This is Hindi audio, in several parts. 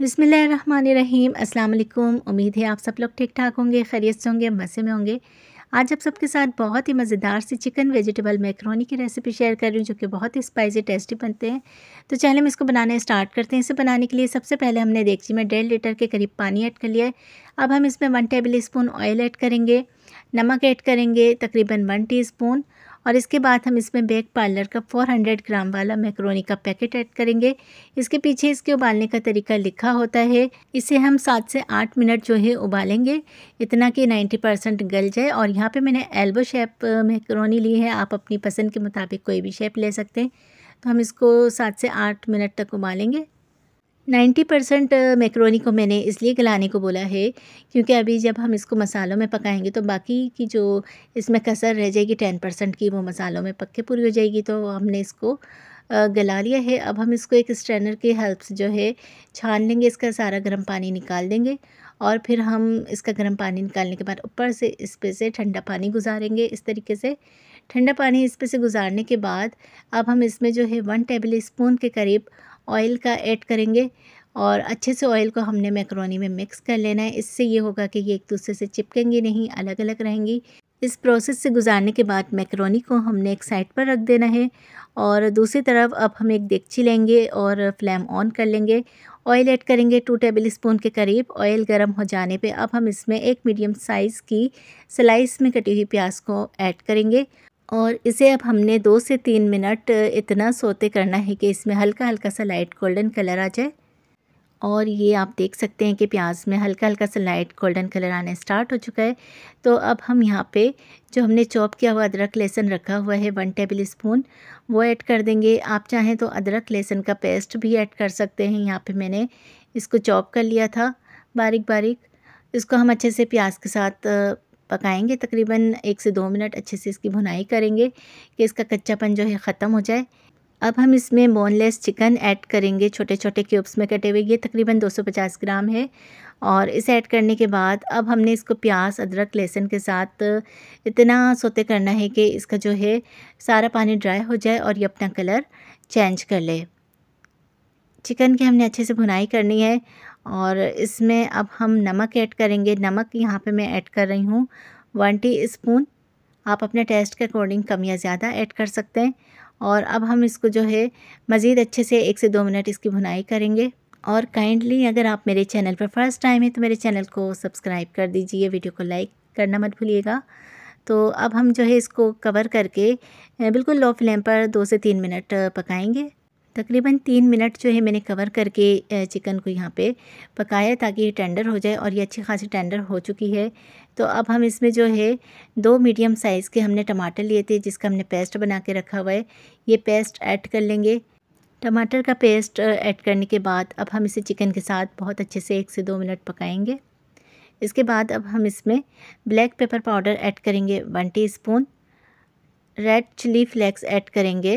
बिसमीम् अल्लाम उम्मीद है आप सब लोग ठीक ठाक होंगे खैरियत से होंगे मज़े में होंगे आज आप सबके साथ बहुत ही मज़ेदार सी चिकन वेजिटेबल मैक्रोनी की रेसिपी शेयर कर रही हूँ जो कि बहुत ही स्पाइसी टेस्टी बनते हैं तो चलिए हम इसको बनाने स्टार्ट करते हैं इसे बनाने के लिए सबसे पहले हमने देखची में डेढ़ लीटर के करीब पानी ऐड कर लिया है अब हम इसमें one tablespoon oil add करेंगे नमक ऐड करेंगे तकरीबन वन टी स्पून और इसके बाद हम इसमें बेक पार्लर का 400 ग्राम वाला मैक्रोनी का पैकेट ऐड करेंगे इसके पीछे इसके उबालने का तरीका लिखा होता है इसे हम सात से आठ मिनट जो है उबालेंगे इतना कि 90 परसेंट गल जाए और यहाँ पे मैंने एल्बो शेप मैक्रोनी ली है आप अपनी पसंद के मुताबिक कोई भी शेप ले सकते हैं तो हम इसको सात से आठ मिनट तक उबालेंगे नाइन्टी परसेंट मैक्रोनी को मैंने इसलिए गलाने को बोला है क्योंकि अभी जब हम इसको मसालों में पकाएंगे तो बाकी की जो इसमें कसर रह जाएगी टेन परसेंट की वो मसालों में पक के पूरी हो जाएगी तो हमने इसको गला लिया है अब हम इसको एक स्ट्रेनर की हेल्प से जो है छान लेंगे इसका सारा गर्म पानी निकाल देंगे और फिर हम इसका गर्म पानी निकालने के बाद ऊपर से इस पर से ठंडा पानी गुजारेंगे इस तरीके से ठंडा पानी इस पर से गुजारने के बाद अब हम इसमें जो है वन टेबल स्पून के करीब ऑयल का ऐड करेंगे और अच्छे से ऑयल को हमने मैक्रोनी में मिक्स कर लेना है इससे ये होगा कि ये एक दूसरे से चिपकेंगी नहीं अलग अलग रहेंगी इस प्रोसेस से गुजारने के बाद मैक्रोनी को हमने एक साइड पर रख देना है और दूसरी तरफ अब हम एक देगची लेंगे और फ्लेम ऑन कर लेंगे ऑयल ऐड करेंगे टू टेबल स्पून के करीब ऑयल गर्म हो जाने पे अब हम इसमें एक मीडियम साइज़ की स्लाइस में कटी हुई प्याज को ऐड करेंगे और इसे अब हमने दो से तीन मिनट इतना सोते करना है कि इसमें हल्का हल्का सा लाइट गोल्डन कलर आ जाए और ये आप देख सकते हैं कि प्याज में हल्का हल्का सा लाइट गोल्डन कलर आना स्टार्ट हो चुका है तो अब हम यहाँ पे जो हमने चॉप किया हुआ अदरक लहसुन रखा हुआ है वन टेबल स्पून वो ऐड कर देंगे आप चाहें तो अदरक लहसुन का पेस्ट भी ऐड कर सकते हैं यहाँ पे मैंने इसको चॉप कर लिया था बारीक बारीक इसको हम अच्छे से प्याज के साथ पकाएंगे तकरीबन एक से दो मिनट अच्छे से इसकी भुनाई करेंगे कि इसका कच्चापन जो है ख़त्म हो जाए अब हम इसमें बोनलेस चिकन ऐड करेंगे छोटे छोटे क्यूब्स में कटे हुए ये तकरीबन 250 ग्राम है और इसे ऐड करने के बाद अब हमने इसको प्याज अदरक लहसुन के साथ इतना सोते करना है कि इसका जो है सारा पानी ड्राई हो जाए और ये अपना कलर चेंज कर ले चिकन की हमने अच्छे से भुनाई करनी है और इसमें अब हम नमक ऐड करेंगे नमक यहाँ पे मैं ऐड कर रही हूँ वन टी स्पून आप अपने टेस्ट के अकॉर्डिंग कम या ज़्यादा ऐड कर सकते हैं और अब हम इसको जो है मज़ीद अच्छे से एक से दो मिनट इसकी भुनाई करेंगे और काइंडली अगर आप मेरे चैनल पर फर्स्ट टाइम है तो मेरे चैनल को सब्सक्राइब कर दीजिए वीडियो को लाइक करना मत भूलिएगा तो अब हम जो है इसको कवर करके बिल्कुल लो फ्लेम पर दो से तीन मिनट पकाएंगे तकरीबन तीन मिनट जो है मैंने कवर करके चिकन को यहाँ पे पकाया ताकि ये टेंडर हो जाए और ये अच्छी खासी टेंडर हो चुकी है तो अब हम इसमें जो है दो मीडियम साइज़ के हमने टमाटर लिए थे जिसका हमने पेस्ट बना के रखा हुआ है ये पेस्ट ऐड कर लेंगे टमाटर का पेस्ट ऐड करने के बाद अब हम इसे चिकन के साथ बहुत अच्छे से एक से दो मिनट पकाएँगे इसके बाद अब हम इसमें ब्लैक पेपर पाउडर ऐड करेंगे one tea red chilli flakes add करेंगे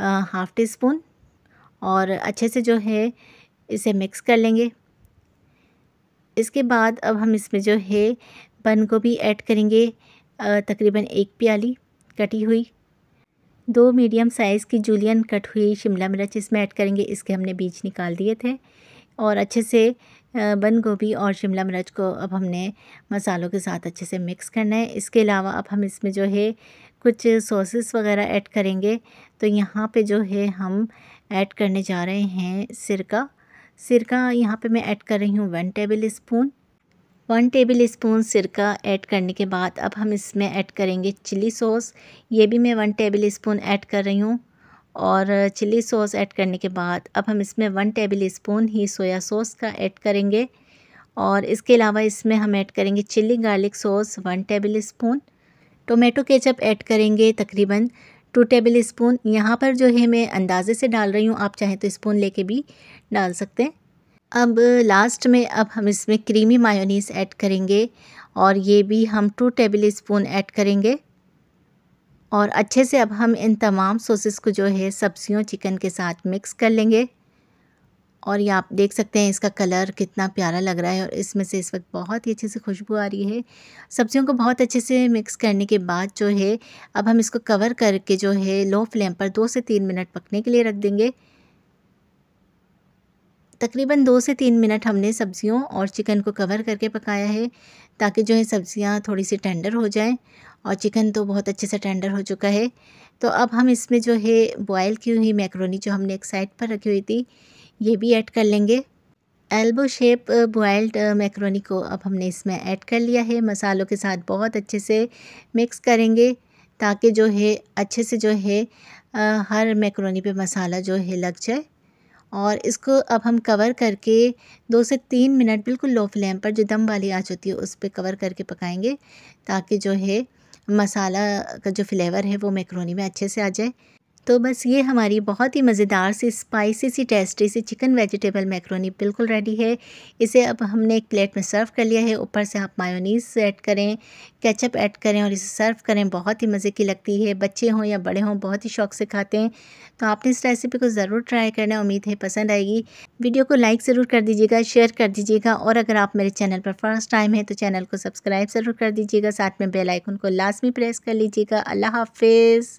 हाफ़ टी स्पून और अच्छे से जो है इसे मिक्स कर लेंगे इसके बाद अब हम इसमें जो है बन गोभी ऐड करेंगे तकरीबन एक प्याली कटी हुई दो मीडियम साइज़ की जूलियन कट हुई शिमला मिर्च इसमें ऐड करेंगे इसके हमने बीज निकाल दिए थे और अच्छे से बंद गोभी और शिमला मिर्च को अब हमने मसालों के साथ अच्छे से मिक्स करना है इसके अलावा अब हम इसमें जो है कुछ सॉसेस वगैरह ऐड करेंगे तो यहाँ पे जो है हम ऐड करने जा रहे हैं सिरका सिरका यहाँ पे मैं ऐड कर रही हूँ one tablespoon one tablespoon सिरका ऐड करने के बाद अब हम इसमें ऐड करेंगे चिली सॉस ये भी मैं वन टेबल स्पून ऐड कर रही हूँ और चिली सॉस ऐड करने के बाद अब हम इसमें वन टेबल स्पून ही सोया सॉस का ऐड करेंगे और इसके अलावा इसमें हम ऐड करेंगे chilli garlic sauce one tablespoon tomato ketchup add करेंगे तकरीबन टू टेबल स्पून यहाँ पर जो है मैं अंदाज़े से डाल रही हूँ आप चाहें तो स्पून लेके भी डाल सकते हैं अब लास्ट में अब हम इसमें क्रीमी मायोनीस ऐड करेंगे और ये भी हम टू टेबल स्पून ऐड करेंगे और अच्छे से अब हम इन तमाम सॉसेस को जो है सब्जियों चिकन के साथ मिक्स कर लेंगे और ये आप देख सकते हैं इसका कलर कितना प्यारा लग रहा है और इसमें से इस वक्त बहुत ही अच्छे से खुशबू आ रही है सब्जियों को बहुत अच्छे से मिक्स करने के बाद जो है अब हम इसको कवर करके जो है लो फ्लेम पर दो से तीन मिनट पकने के लिए रख देंगे तकरीबन दो से तीन मिनट हमने सब्जियों और चिकन को कवर करके पकाया है ताकि जो है सब्ज़ियाँ थोड़ी सी टेंडर हो जाएँ और चिकन तो बहुत अच्छे से टेंडर हो चुका है तो अब हम इसमें जो है बॉयल की हुई मैक्रोनी जो हमने एक साइड पर रखी हुई थी ये भी ऐड कर लेंगे एल्बो शेप बॉयल्ड मैक्रोनी को अब हमने इसमें ऐड कर लिया है मसालों के साथ बहुत अच्छे से मिक्स करेंगे ताकि जो है अच्छे से जो है आ, हर मैक्रोनी पे मसाला जो है लग जाए और इसको अब हम कवर करके दो से तीन मिनट बिल्कुल लो फ्लेम पर जो दम वाली आँच होती है उस पर कवर करके पकाएंगे ताकि जो है मसाला का जो फ्लेवर है वो मैक्रोनी में अच्छे से आ जाए तो बस ये हमारी बहुत ही मज़ेदार सी स्पाइसी सी टेस्टी सी चिकन वेजिटेबल मैक्रोनी बिल्कुल रेडी है इसे अब हमने एक प्लेट में सर्व कर लिया है ऊपर से आप मायोनीस ऐड करें केचप ऐड करें और इसे सर्व करें बहुत ही मज़े की लगती है बच्चे हों या बड़े हों बहुत ही शौक से खाते हैं तो आपने इस रेसिपी को ज़रूर ट्राई करना उम्मीद है पसंद आएगी वीडियो को लाइक ज़रूर कर दीजिएगा शेयर कर दीजिएगा और अगर आप मेरे चैनल पर फर्स्ट टाइम है तो चैनल को सब्सक्राइब ज़रूर कर दीजिएगा साथ में बेलाइकन को लाजमी प्रेस कर लीजिएगा अल्लाह हाफिज़